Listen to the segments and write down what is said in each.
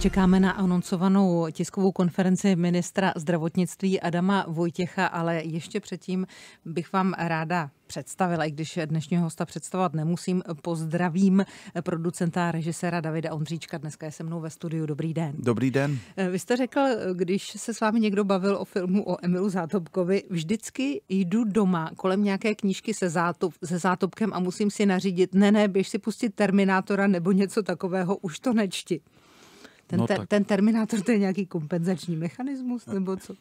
Čekáme na anoncovanou tiskovou konferenci ministra zdravotnictví Adama Vojtěcha, ale ještě předtím bych vám ráda představila, i když dnešního hosta představovat nemusím, pozdravím producenta a režiséra Davida Ondříčka. Dneska je se mnou ve studiu. Dobrý den. Dobrý den. Vy jste řekl, když se s vámi někdo bavil o filmu o Emilu Zátopkovi, vždycky jdu doma kolem nějaké knížky se, zátop, se Zátopkem a musím si nařídit, ne, ne, běž si pustit Terminátora nebo něco takového, už to nečti. Ten, no, ter, ten terminátor to je nějaký kompenzační mechanismus no. nebo co?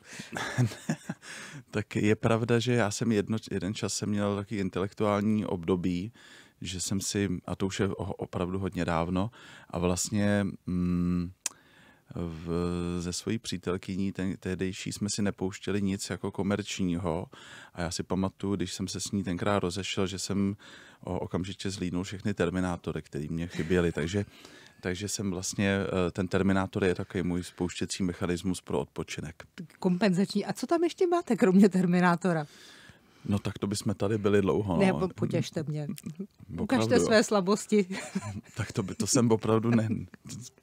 tak je pravda, že já jsem jedno, jeden čas jsem měl taky intelektuální období, že jsem si, a to už je opravdu hodně dávno, a vlastně... Mm, v, ze svojí přítelkyní ten, tehdejší jsme si nepouštěli nic jako komerčního a já si pamatuju, když jsem se s ní tenkrát rozešel, že jsem o, okamžitě zlínul všechny Terminátory, které mě chyběly, takže takže jsem vlastně, e, ten Terminátor je takový můj spouštěcí mechanismus pro odpočinek. Kompenzační. A co tam ještě máte, kromě Terminátora? No tak to bychom tady byli dlouho. No. Ne, potěšte mě. Opravdu, Ukažte jo. své slabosti. tak to by to jsem opravdu ne,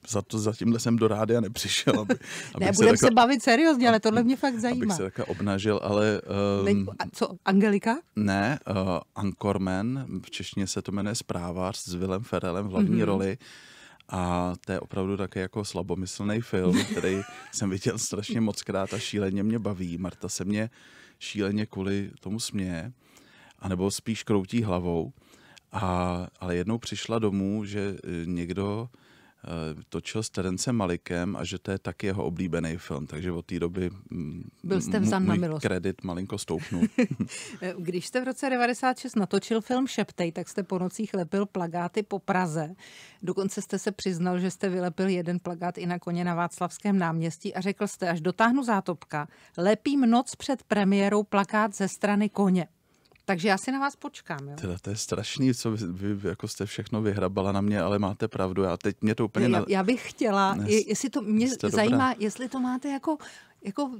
za to zatímhle jsem do a nepřišel. Aby, ne, budeme se, se bavit seriózně, ale tohle mě fakt zajímá. Abych se takhle obnažil, ale... Um, Není, ehm, a co, Angelika? Ne, uh, eh, Ankorman, v češtině se to jmenuje Správář s Willem Ferelem v hlavní mm-hmm. roli. A to je opravdu taky jako slabomyslný film, který jsem viděl strašně moc krát a šíleně mě baví. Marta se mě šíleně kvůli tomu směje, anebo spíš kroutí hlavou. A, ale jednou přišla domů, že eh, někdo uh, Eh, točil s Terencem Malikem a že to je taky jeho oblíbený film, takže od té doby mm, Byl jste vzan na milost. kredit malinko stoupnul. Když jste v roce 96 natočil film Šeptej, tak jste po nocích lepil plagáty po Praze. Dokonce jste se přiznal, že jste vylepil jeden plagát i na koně na Václavském náměstí a řekl jste, až dotáhnu zátopka, lepím noc před premiérou plakát ze strany koně. Takže já si na vás počkám. Jo? Teda to je strašný, co vy, vy jako jste všechno vyhrabala na mě, ale máte pravdu. Já teď mě to úplně... Já, Já bych chtěla, ne, jestli to mě zajímá, dobrá. jestli to máte jako, jako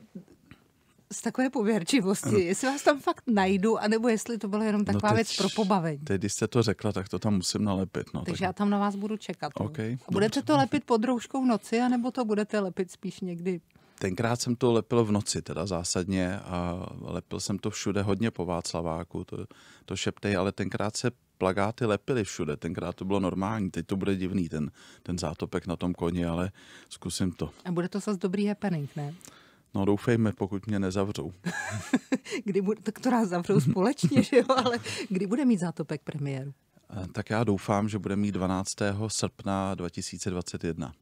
z takové pověrčivosti, no. jestli vás tam fakt najdu, anebo jestli to byla jenom no taková no teď, věc pro pobavení. Teď, když jste to řekla, tak to tam musím nalepit. No, Takže tak... já tam na vás budu čekat. Okay, budete dobře. to lepit pod rouškou noci, anebo to budete lepit spíš někdy Tenkrát jsem to lepil v noci, teda zásadně, a lepil jsem to všude hodně po Václaváku, to, to šeptej, ale tenkrát se plagáty lepily všude, tenkrát to bylo normální, teď to bude divný, ten, ten zátopek na tom koni, ale zkusím to. A bude to zase dobrý happening, ne? No doufejme, pokud mě nezavřou. kdy bude, to, která zavřou společně, že jo, ale kdy bude mít zátopek premiéru? Eh, tak já doufám, že bude mít 12. srpna 2021.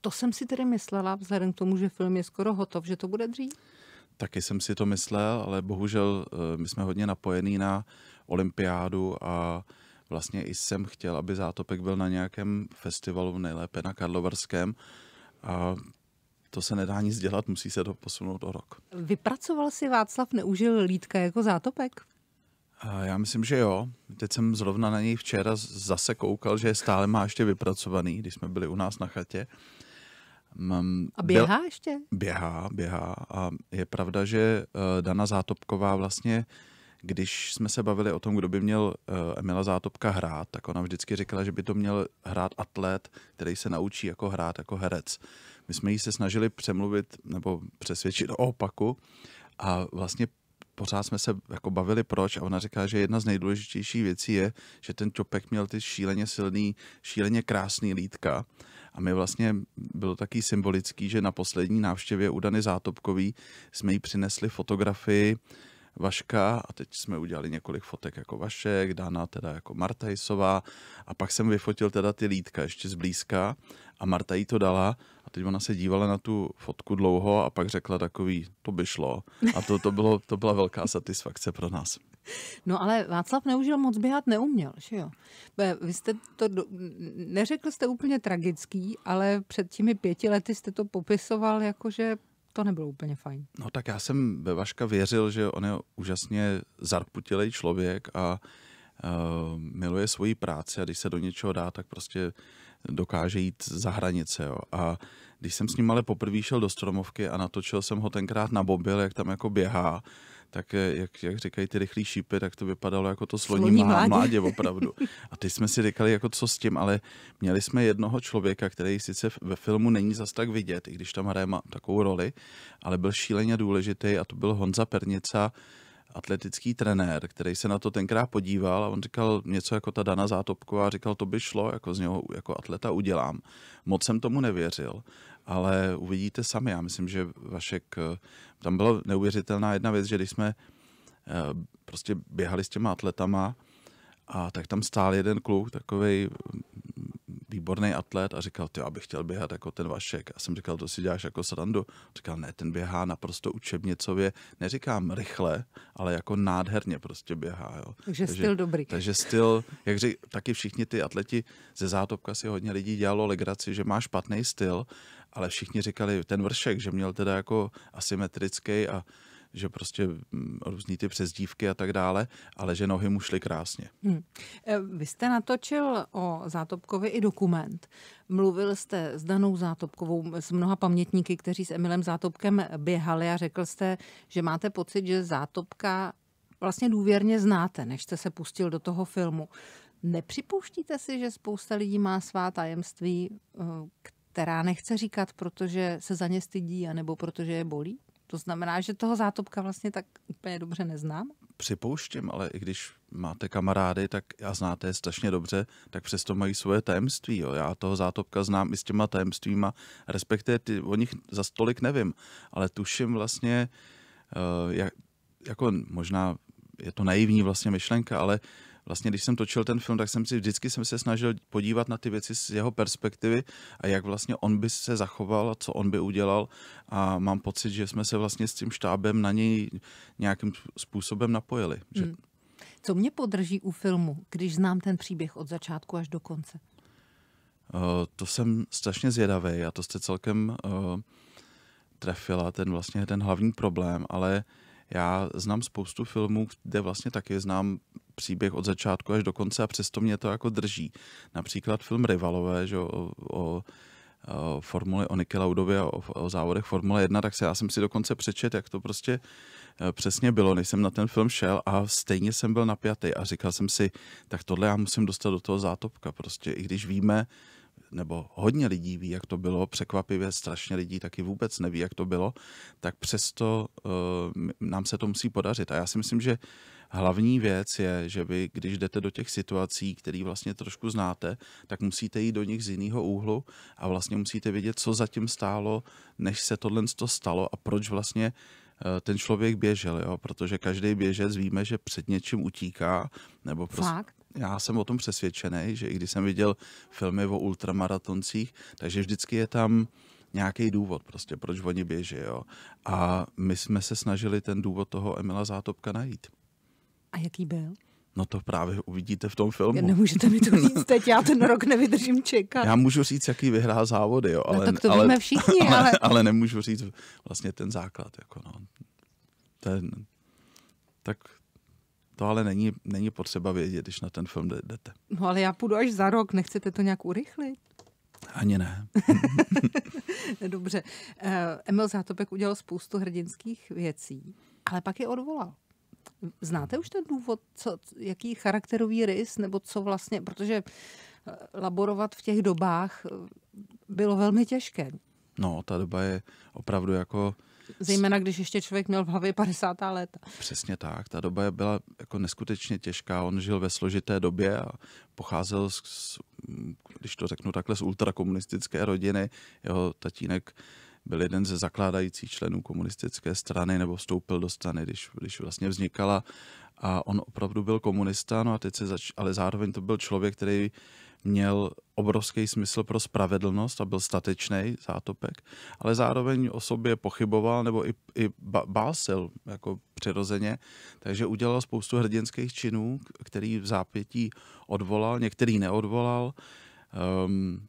To jsem si tedy myslela, vzhledem k tomu, že film je skoro hotov, že to bude dřív? Taky jsem si to myslel, ale bohužel eh, my jsme hodně napojení na olympiádu a vlastně i jsem chtěl, aby Zátopek byl na nějakém festivalu, nejlépe na Karlovarském. A to se nedá nic dělat, musí se to posunout o rok. Vypracoval si Václav Neužil Lídka jako Zátopek? A já myslím, že jo. Teď jsem zrovna na něj včera zase koukal, že je stále má ještě vypracovaný, když jsme byli u nás na chatě. A běhá byl, ještě? Běhá, běhá. A je pravda, že eh, Dana Zátopková vlastně, když jsme se bavili o tom, kdo by měl eh, Emila Zátopka hrát, tak ona vždycky říkala, že by to měl hrát atlet, který se naučí jako hrát jako herec. My jsme jí se snažili přemluvit nebo přesvědčit o opaku a vlastně pořád jsme se jako bavili proč a ona říká, že jedna z nejdůležitějších věcí je, že ten Čopek měl ty šíleně silný, šíleně krásný lítka a my vlastně bylo taky symbolický, že na poslední návštěvě u Dany Zátopkový jsme jí přinesli fotografii Vaška a teď jsme udělali několik fotek jako Vašek, Dana teda jako Jisová a pak jsem vyfotil teda ty lítka ještě zblízka a Marta jí to dala a teď ona se dívala na tu fotku dlouho a pak řekla takový, to by šlo a to, to, bylo, to byla velká satisfakce pro nás. No ale Václav Neužil moc běhat neuměl, že jo? Vy jste to, do... neřekl jste úplně tragický, ale před těmi pěti lety jste to popisoval jako, že to nebylo úplně fajn. No tak já jsem ve Vaška věřil, že on je úžasně zarputilej člověk a uh, miluje svoji práci a když se do něčeho dá, tak prostě dokáže jít za hranice. Jo. A když jsem s ním ale poprvé šel do stromovky a natočil jsem ho tenkrát na bobil, jak tam jako běhá, tak eh, jak, jak říkají ty rychlí šípy, tak to vypadalo jako to sloní, sloní mládě. mládě opravdu. A ty jsme si říkali, jako co s tím, ale měli jsme jednoho člověka, který sice ve filmu není zas tak vidět, i když tam hraje má takovou roli, ale byl šíleně důležitý a to byl Honza Pernica, atletický trenér, který se na to tenkrát podíval a on říkal něco jako ta Dana Zátopková, říkal, to by šlo, jako z něho jako atleta udělám. Moc jsem tomu nevěřil, ale uvidíte sami. Já myslím, že Vašek, eh, tam byla neuvěřitelná jedna věc, že když jsme eh, prostě běhali s těma atletama, a tak tam stál jeden kluk, takový výborný atlet a říkal, ty, abych chtěl běhat jako ten Vašek. A jsem říkal, to si děláš jako srandu. Říkal, ne, ten běhá naprosto učebnicově, neříkám rychle, ale jako nádherně prostě běhá. Jo. Takže, takže styl dobrý. Takže styl, jak řík, taky všichni ty atleti ze zátopka si hodně lidí dělalo legraci, že má špatný styl, ale všichni říkali ten vršek, že měl teda jako asymetrický a že prostě mm, různý ty přezdívky a tak dále, ale že nohy mu šly krásně. Hmm. Vy jste natočil o Zátopkovi i dokument. Mluvil jste s Danou Zátopkovou, s mnoha pamětníky, kteří s Emilem Zátopkem běhali a řekl jste, že máte pocit, že Zátopka vlastně důvěrně znáte, než jste se pustil do toho filmu. Nepřipouštíte si, že spousta lidí má svá tajemství, e, která nechce říkat, protože se za ně stydí, anebo protože je bolí? To znamená, že toho zátopka vlastně tak úplně dobře neznám? Připouštím, ale i když máte kamarády tak a znáte je strašně dobře, tak přesto mají svoje tajemství. Jo. Já toho zátopka znám i s těma tajemstvíma, respektive ty, o nich za stolik nevím, ale tuším vlastně, uh, jak, jako možná je to naivní vlastně myšlenka, ale uh, vlastně, když jsem točil ten film, tak jsem si vždycky jsem se snažil podívat na ty věci z jeho perspektivy a jak vlastně on by se zachoval, a co on by udělal a mám pocit, že jsme se vlastně s tím štábem na něj nějakým způsobem napojili. Hmm. Co mě podrží u filmu, když znám ten příběh od začátku až do konce? Eh, to jsem strašně zvědavý a to jste celkem eh, trefila, ten vlastně ten hlavní problém, ale já znám spoustu filmů, kde vlastně taky znám příběh od začátku až do konce a přesto mě to jako drží. Například film Rivalové, že o, o Formule o Niky a o, o závodech Formule 1, tak se já jsem si dokonce přečet, jak to prostě eh, přesně bylo, než jsem na ten film šel a stejně jsem byl napjatý a říkal jsem si, tak tohle já musím dostat do toho zátopka prostě, i když víme, nebo hodně lidí ví, jak to bylo, překvapivě strašně lidí taky vůbec neví, jak to bylo, tak přesto uh, nám se to musí podařit. A já si myslím, že hlavní věc je, že vy, když jdete do těch situací, které vlastně trošku znáte, tak musíte jít do nich z jiného úhlu a vlastně musíte vědět, co zatím stálo, než se tohle stalo a proč vlastně eh, ten člověk běžel, jo? protože každý běžec víme, že před něčím utíká, nebo prostě, Fakt? já jsem o tom přesvědčený, že i když jsem viděl filmy o ultramaratoncích, takže vždycky je tam nějaký důvod, prostě proč oni běží. Jo. A my jsme se snažili ten důvod toho Emila Zátopka najít. A jaký byl? No to právě uvidíte v tom filmu. Nemůžete mi to říct teď, já ten rok nevydržím čekat. Já můžu říct, jaký vyhrá závody, jo. No ale, no tak to ale, víme všichni, ale... ale... Ale nemůžu říct vlastně ten základ, jako no. Ten, tak to ale není, není potřeba vědět, když na ten film jdete. No ale já půjdu až za rok, nechcete to nějak urychlit? Ani ne. Dobře. Eh, Emil Zátopek udělal spoustu hrdinských věcí, ale pak je odvolal. Znáte už ten důvod, co, jaký charakterový rys, nebo co vlastně, protože eh, laborovat v těch dobách eh, bylo velmi těžké. No, ta doba je opravdu jako uh, Zejména, když ještě člověk měl v hlavě 50. léta. Přesně tak. Ta doba byla jako neskutečně těžká. On žil ve složité době a pocházel, z, když to řeknu takhle, z ultrakomunistické rodiny. Jeho tatínek byl jeden ze zakládajících členů komunistické strany nebo vstoupil do strany, když, když vlastně vznikala. A on opravdu byl komunista, no a teď se zač- ale zároveň to byl člověk, který měl obrovský smysl pro spravedlnost a byl statečný zátopek, ale zároveň o sobě pochyboval nebo i, i básil jako přirozeně, takže udělal spoustu hrdinských činů, který v zápětí odvolal, některý neodvolal. Um,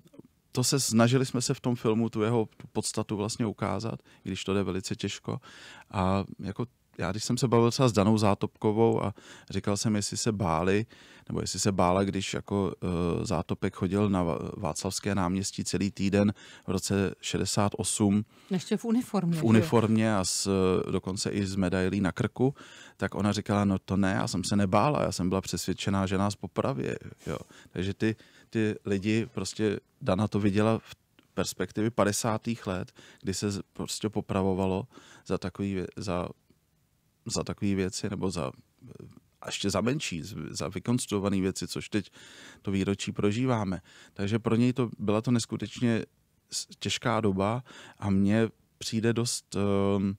to se snažili jsme se v tom filmu tu jeho podstatu vlastně ukázat, když to jde velice těžko. A jako já když jsem se bavil třeba s Danou Zátopkovou a říkal jsem, jestli se báli, nebo jestli se bála, když jako uh, Zátopek chodil na Václavské náměstí celý týden v roce 68. Ještě v uniformě. V uniformě a s, eh, dokonce i s medailí na krku, tak ona říkala, no to ne, já jsem se nebála, já jsem byla přesvědčená, že nás popraví. Jo. Takže ty, ty lidi, prostě Dana to viděla v perspektivy 50. let, kdy se prostě popravovalo za takový, za za takové věci nebo za eh, a ještě za menší, za vykonstruované věci, což teď to výročí prožíváme. Takže pro něj to byla to neskutečně těžká doba a mně přijde dost um,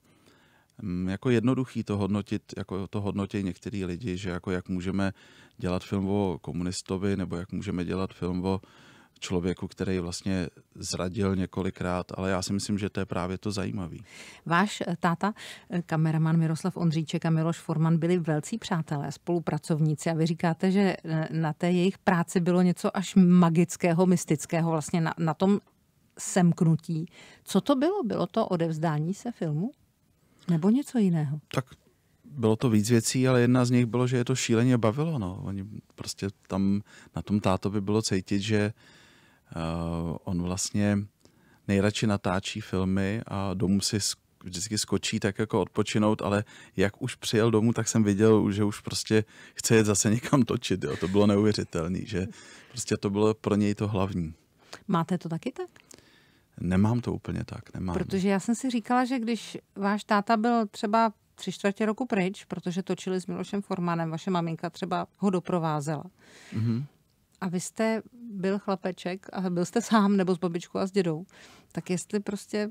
jako jednoduchý to hodnotit, jako to hodnotí některý lidi, že jako jak můžeme dělat film o komunistovi, nebo jak můžeme dělat film o uh, člověku, který vlastně zradil několikrát, ale já si myslím, že to je právě to zajímavé. Váš eh, táta, eh, kameraman Miroslav Ondříček a Miloš Forman byli velcí přátelé, spolupracovníci a vy říkáte, že eh, na té jejich práci bylo něco až magického, mystického vlastně na, na tom semknutí. Co to bylo? Bylo to odevzdání se filmu? Nebo něco jiného? Tak bylo to víc věcí, ale jedna z nich bylo, že je to šíleně bavilo. No. Oni prostě tam na tom tátovi bylo cítit, že uh, Uh, on vlastně nejradši natáčí filmy a domů si vždycky skočí tak jako odpočinout, ale jak už přijel domů, tak jsem viděl, že už prostě chce jet zase někam točit. Jo. To bylo neuvěřitelné, že prostě to bylo pro něj to hlavní. Máte to taky tak? Nemám to úplně tak, nemám. Protože já jsem si říkala, že když váš táta byl třeba tři čtvrtě roku pryč, protože točili s Milošem Formanem, vaše maminka třeba ho doprovázela, mm-hmm a vy jste byl chlapeček a byl jste sám nebo s babičkou a s dědou, tak jestli prostě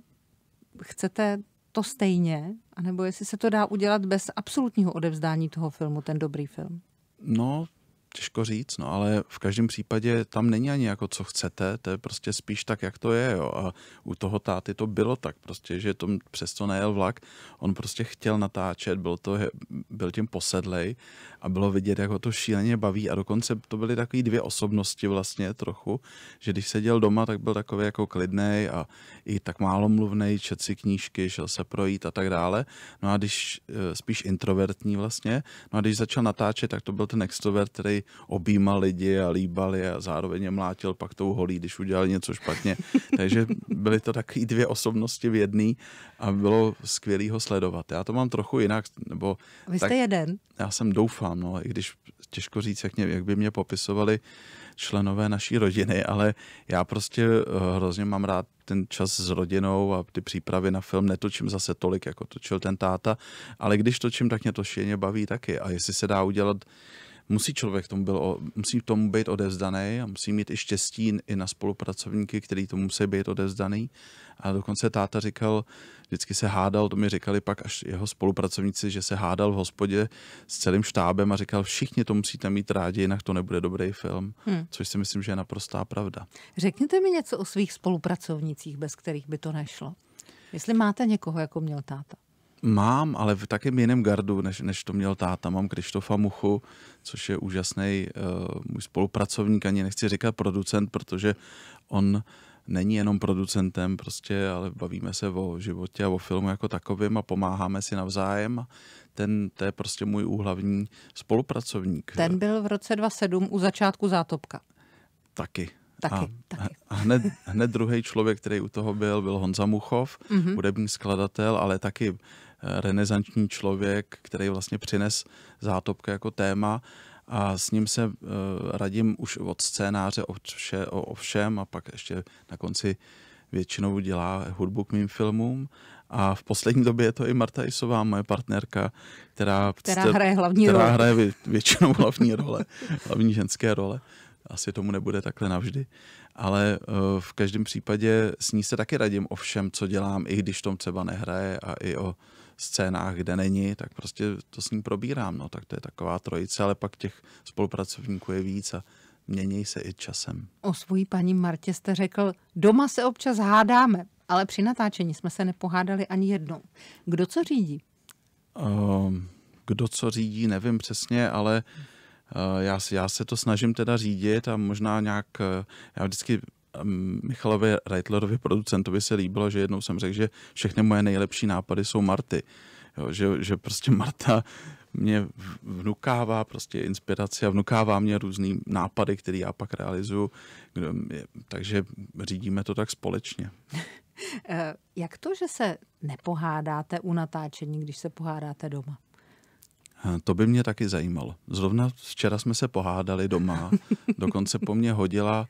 chcete to stejně, anebo jestli se to dá udělat bez absolutního odevzdání toho filmu, ten dobrý film? No, těžko říct, no ale v každém případě tam není ani jako co chcete, to je prostě spíš tak, jak to je, jo. A u toho táty to bylo tak prostě, že tom přesto nejel vlak, on prostě chtěl natáčet, byl, to, byl tím posedlej a bylo vidět, jak ho to šíleně baví a dokonce to byly takové dvě osobnosti vlastně trochu, že když seděl doma, tak byl takový jako klidnej a i tak málo mluvnej, čet si knížky, šel se projít a tak dále. No a když e, spíš introvertní vlastně, no a když začal natáčet, tak to byl ten extrovert, který objímal lidi a líbali a zároveň je mlátil pak tou holí, když udělali něco špatně. Takže byly to taky dvě osobnosti v jedné a bylo skvělý ho sledovat. Já to mám trochu jinak. Nebo Vy jste tak, jeden. Já jsem doufám, no, i když těžko říct, jak, mě, jak by mě popisovali členové naší rodiny, ale já prostě eh, hrozně mám rád ten čas s rodinou a ty přípravy na film netočím zase tolik, jako točil ten táta, ale když točím, tak mě to šíleně baví taky. A jestli se dá udělat musí člověk tomu, byl, musí tomu být odevzdaný a musí mít i štěstí i na spolupracovníky, který tomu musí být odevzdaný. A dokonce táta říkal, vždycky se hádal, to mi říkali pak až jeho spolupracovníci, že se hádal v hospodě s celým štábem a říkal, všichni to musíte mít rádi, jinak to nebude dobrý film, hmm. což si myslím, že je naprostá pravda. Řekněte mi něco o svých spolupracovnicích, bez kterých by to nešlo. Jestli máte někoho, jako měl táta. Mám, ale v takém jiném gardu, než, než to měl táta. Mám Krištofa Muchu, což je úžasný uh, eh, můj spolupracovník, ani nechci říkat producent, protože on není jenom producentem, prostě, ale bavíme se o životě a o filmu jako takovým a pomáháme si navzájem. Ten, to je prostě můj úhlavní spolupracovník. Ten byl v roce 27 u začátku Zátopka. Taky. Taky, a, taky. A hned, hned druhý člověk, který u toho byl, byl Honza Muchov, mm-hmm. hudební skladatel, ale taky renesanční člověk, který vlastně přines zátopka jako téma a s ním se eh, radím už od scénáře o, vše, o, všem a pak ještě na konci většinou dělá hudbu k mým filmům. A v poslední době je to i Marta Isová, moje partnerka, která, která hraje hlavní která role. hraje vě, většinou hlavní role, hlavní ženské role. Asi tomu nebude takhle navždy. Ale uh, v každém případě s ní se taky radím o všem, co dělám, i když tom třeba nehraje a i o uh, scénách, kde není, tak prostě to s ním probírám. No, tak to je taková trojice, ale pak těch spolupracovníků je víc a mění se i časem. O svojí paní Martě jste řekl, doma se občas hádáme, ale při natáčení jsme se nepohádali ani jednou. Kdo co řídí? Um, kdo co řídí, nevím přesně, ale uh, já, já se to snažím teda řídit a možná nějak, uh, já vždycky Ehm, Michalovi Reitlerovi, producentovi, se líbilo, že jednou jsem řekl, že všechny moje nejlepší nápady jsou Marty. Jo, že, že prostě Marta mě vnukává prostě inspiraci a vnukává mě různý nápady, které já pak realizuju. Takže řídíme to tak společně. Eh, jak to, že se nepohádáte u natáčení, když se pohádáte doma? Eh, to by mě taky zajímalo. Zrovna včera jsme se pohádali doma, dokonce po mně hodila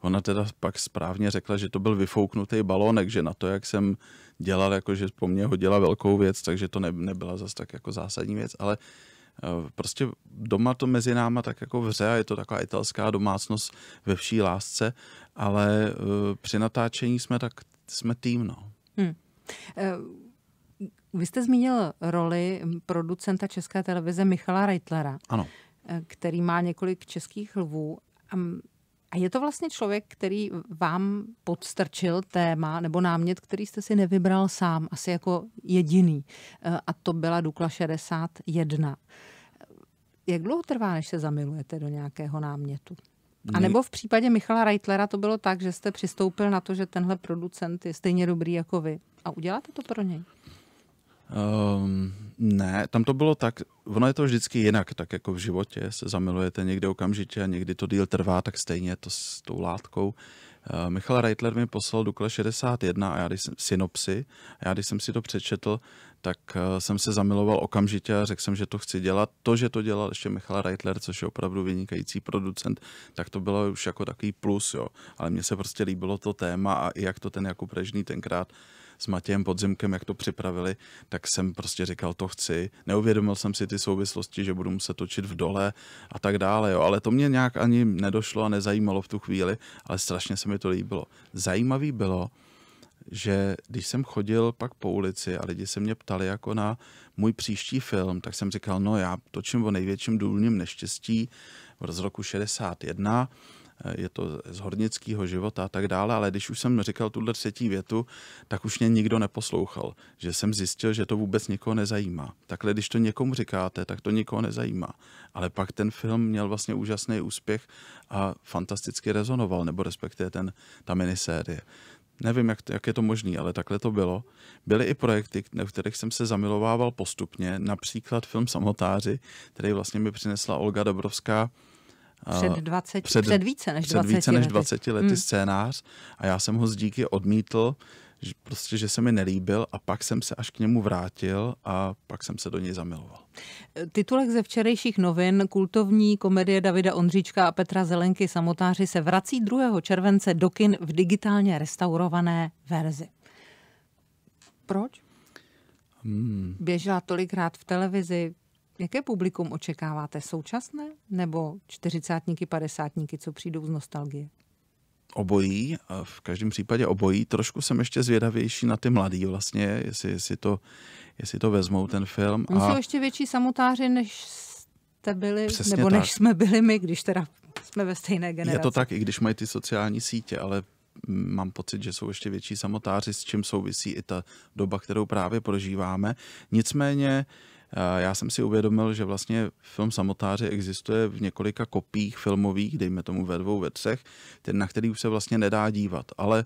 Ona teda pak správně řekla, že to byl vyfouknutý balónek, že na to, jak jsem dělal, jako že po mně hodila velkou věc, takže to ne, nebyla zas tak jako zásadní věc, ale eh, prostě doma to mezi náma tak jako vře a je to taková italská domácnost ve vší lásce, ale eh, při natáčení jsme tak, jsme tým, no. Hmm. Vy jste zmínil roli producenta České televize Michala Reitlera, ano. který má několik českých lvů. A je to vlastně člověk, který vám podstrčil téma nebo námět, který jste si nevybral sám, asi jako jediný. E, a to byla Dukla 61. Jak dlouho trvá, než se zamilujete do nějakého námětu? A nebo v případě Michala Reitlera to bylo tak, že jste přistoupil na to, že tenhle producent je stejně dobrý jako vy. A uděláte to pro něj? Um, ne, tam to bylo tak, ono je to vždycky jinak, tak jako v životě se zamilujete někde okamžitě a někdy to díl trvá, tak stejně to s tou látkou. Eh, Michal Reitler mi poslal Dukle 61 a já když jsem, synopsy a já když jsem si to přečetl, tak eh, jsem se zamiloval okamžitě a řekl jsem, že to chci dělat. To, že to dělal ještě Michal Reitler, což je opravdu vynikající producent, tak to bylo už jako takový plus, jo. Ale mně se prostě líbilo to téma a i jak to ten Jakub Režný tenkrát uh, s Matějem Podzimkem, jak to připravili, tak jsem prostě říkal, to chci. Neuvědomil jsem si ty souvislosti, že budu muset točit v dole a tak dále, jo. ale to mě nějak ani nedošlo a nezajímalo v tu chvíli, ale strašně se mi to líbilo. Zajímavý bylo, že když jsem chodil pak po ulici a lidi se mě ptali jako na můj příští film, tak jsem říkal, no já točím o největším důlním neštěstí z roku 61 Eh, je to z hornického života a tak dále, ale když už jsem říkal tuhle třetí větu, tak už mě nikdo neposlouchal, že jsem zjistil, že to vůbec někoho nezajímá. Takhle, když to někomu říkáte, tak to nikoho nezajímá. Ale pak ten film měl vlastně úžasný úspěch a fantasticky rezonoval, nebo respektive ten, ta minisérie. Nevím, jak, jak je to možné, ale takhle to bylo. Byly i projekty, v kterých jsem se zamilovával postupně, například film Samotáři, který vlastně mi přinesla Olga Dobrovská, před, 20, před, před více než 20, před více než 20 lety, lety hmm. scénář a já jsem ho z díky odmítl, že prostě, že se mi nelíbil a pak jsem se až k němu vrátil a pak jsem se do něj zamiloval. Titulek ze včerejších novin kultovní komedie Davida Ondříčka a Petra Zelenky Samotáři se vrací 2. července do kin v digitálně restaurované verzi. Proč? Hmm. Běžela tolikrát v televizi, Jaké publikum očekáváte? Současné nebo čtyřicátníky, padesátníky, co přijdou z nostalgie? Obojí, v každém případě obojí. Trošku jsem ještě zvědavější na ty mladý vlastně, jestli, jestli, to, jestli to vezmou ten film. Oni a... jsou ještě větší samotáři, než jste byli, Přesně nebo tak. než jsme byli my, když teda jsme ve stejné generaci. Je to tak, i když mají ty sociální sítě, ale mám pocit, že jsou ještě větší samotáři, s čím souvisí i ta doba, kterou právě prožíváme. Nicméně já jsem si uvědomil, že vlastně film Samotáři existuje v několika kopiích filmových, dejme tomu ve dvou, ve třech, na který už se vlastně nedá dívat. Ale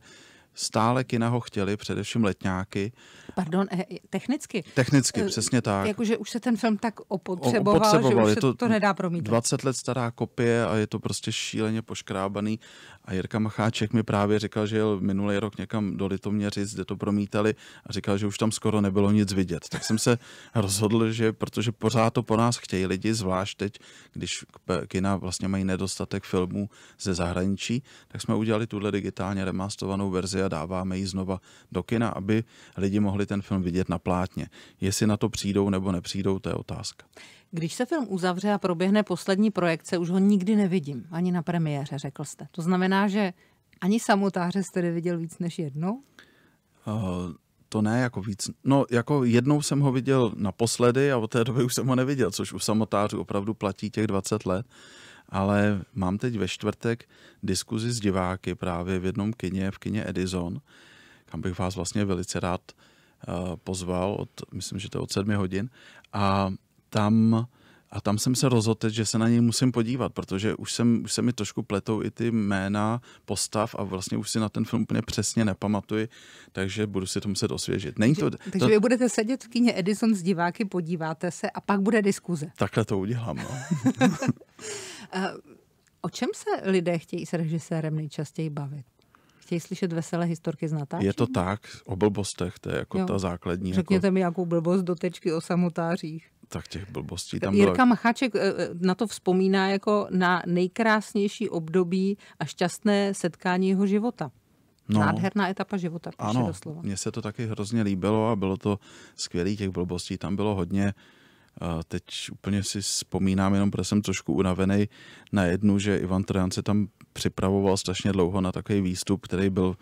stále kina ho chtěli, především letňáky. Pardon, eh, technicky? Technicky, eh, přesně tak. Jakože už se ten film tak opotřeboval, opotřeboval. že už se to, to nedá promítnout. 20 let stará kopie a je to prostě šíleně poškrábaný. A Jirka Macháček mi právě říkal, že jel minulý rok někam do Litoměřic, kde to promítali a říkal, že už tam skoro nebylo nic vidět. Tak jsem se rozhodl, že protože pořád to po nás chtějí lidi, zvlášť teď, když kina vlastně mají nedostatek filmů ze zahraničí, tak jsme udělali tuhle digitálně remasterovanou verzi a dáváme ji znova do kina, aby lidi mohli ten film vidět na plátně. Jestli na to přijdou nebo nepřijdou, to je otázka. Když se film uzavře a proběhne poslední projekce, už ho nikdy nevidím, ani na premiéře, řekl jste. To znamená, že ani samotáře jste neviděl víc než jednou? Uh, to ne jako víc. No, jako jednou jsem ho viděl naposledy a od té doby už jsem ho neviděl, což u samotářů opravdu platí těch 20 let. Uh, ale mám teď ve čtvrtek diskuzi s diváky právě v jednom kině, v kině Edison, kam bych vás vlastně velice rád eh, pozval, od, myslím, že to je od sedmi hodin, a tam, a tam jsem se rozhodl, že se na něj musím podívat, protože už, jsem, už se mi trošku pletou i ty jména postav a vlastně už si na ten film úplně přesně nepamatuji, takže budu si to muset osvěžit. Není to, takže, to, takže vy budete sedět v kině Edison s diváky, podíváte se a pak bude diskuze. Takhle to udělám. No. Eh, o čem se lidé chtějí s režisérem nejčastěji bavit? Chtějí slyšet veselé historky z natáčení? Je to tak, o blbostech, to je jako jo. ta základní. Řekněte jako... mi jakou blbost do tečky o samotářích. Tak těch blbostí tam Jirka bylo... Macháček eh, eh, na to vzpomíná jako na nejkrásnější období a šťastné setkání jeho života. No, Nádherná etapa života, píše ano, doslova. Mně se to taky hrozně líbilo a bylo to skvělé, těch blbostí tam bylo hodně. Uh, Teď úplně si vzpomínám, jenom protože jsem trošku unavený na jednu, že Ivan Trojan se tam připravoval strašně dlouho na takový výstup, který byl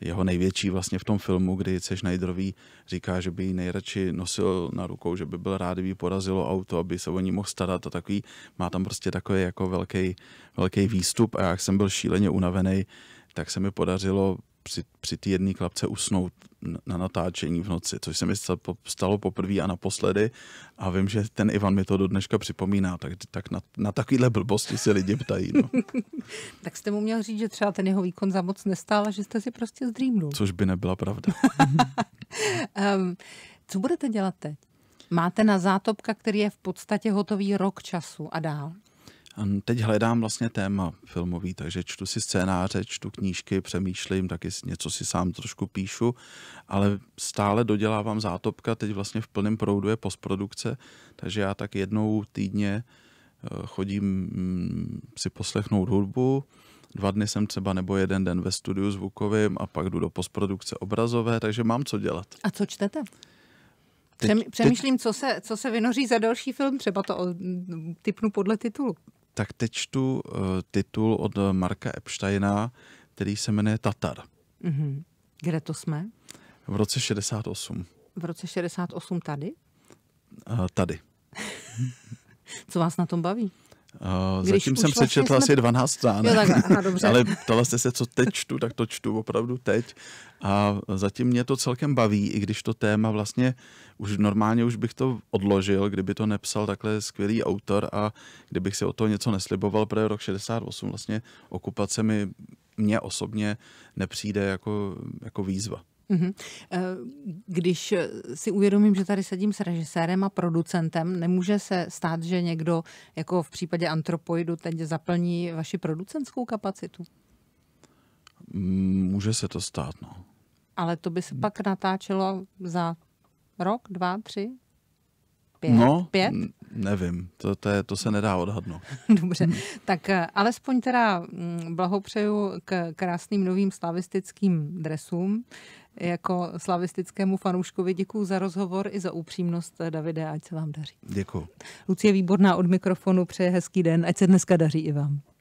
jeho největší vlastně v tom filmu, kdy se Schneiderový říká, že by ji nejradši nosil na rukou, že by byl rád, kdyby porazilo auto, aby se o ní mohl starat a takový. Má tam prostě takový jako velký, velký výstup a já jsem byl šíleně unavený, tak se mi podařilo při, při té jedné klapce usnout na natáčení v noci, což se mi stalo poprvé a naposledy a vím, že ten Ivan mi to do dneška připomíná, tak, tak na, na takovýhle blbosti se lidi ptají. No. tak jste mu měl říct, že třeba ten jeho výkon za moc nestál a že jste si prostě zdrýmnul. Což by nebyla pravda. um, co budete dělat teď? Máte na zátopka, který je v podstatě hotový rok času a dál? Teď hledám vlastně téma filmový, takže čtu si scénáře, čtu knížky, přemýšlím, taky něco si sám trošku píšu, ale stále dodělávám zátopka, teď vlastně v plném proudu je postprodukce, takže já tak jednou týdně eh, chodím mm, si poslechnout hudbu, dva dny jsem třeba nebo jeden den ve studiu zvukovým a pak jdu do postprodukce obrazové, takže mám co dělat. A co čtete? Teď, Přemýšlím, teď... co se, co se vynoří za další film, třeba to typnu podle titulu tak teď čtu uh, titul od Marka Epsteina, který se jmenuje Tatar. Mm-hmm. Kde to jsme? V roce 68. V roce 68 tady? Uh, tady. Co vás na tom baví? Eh, když zatím jsem vlastně přečetla jsme... asi 12 stránek, jo, tak, aha, ale ptala jste se, co teď čtu, tak to čtu opravdu teď. A zatím mě to celkem baví, i když to téma vlastně už normálně už bych to odložil, kdyby to nepsal takhle skvělý autor a kdybych si o to něco nesliboval, protože rok 68 vlastně okupace mi mě osobně nepřijde jako, jako výzva. Mhm. Eh, když eh, si uvědomím, že tady sedím s režisérem a producentem, nemůže se stát, že někdo, jako v případě Antropoidu, teď zaplní vaši producentskou kapacitu? Mm, může se to stát, no. Ale to by se pak natáčelo za rok, dva, tři, pět? No, pět? nevím, to, to, je, to se nedá odhadnout. Dobře, tak eh, alespoň teda mm, blahopřeju k krásným novým slavistickým dresům jako slavistickému fanouškovi děkuji za rozhovor i za upřímnost, Davide, ať se vám daří. Děkuji. Lucie Výborná od mikrofonu přeje hezký den, ať se dneska daří i vám.